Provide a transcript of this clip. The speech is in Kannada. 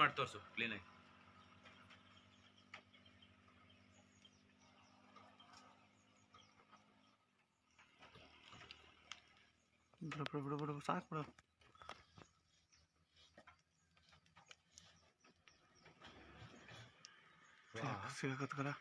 ಮಾಡಿ ತೋರಿಸು ಕ್ಲೀನಾಗಿ ಬಿಡು ಬಿಡು ಬಿಡು ಬಿಡು ಸಾಕು ಬಿಡು ಸಿಗಕತ್ಕಲ್ಲ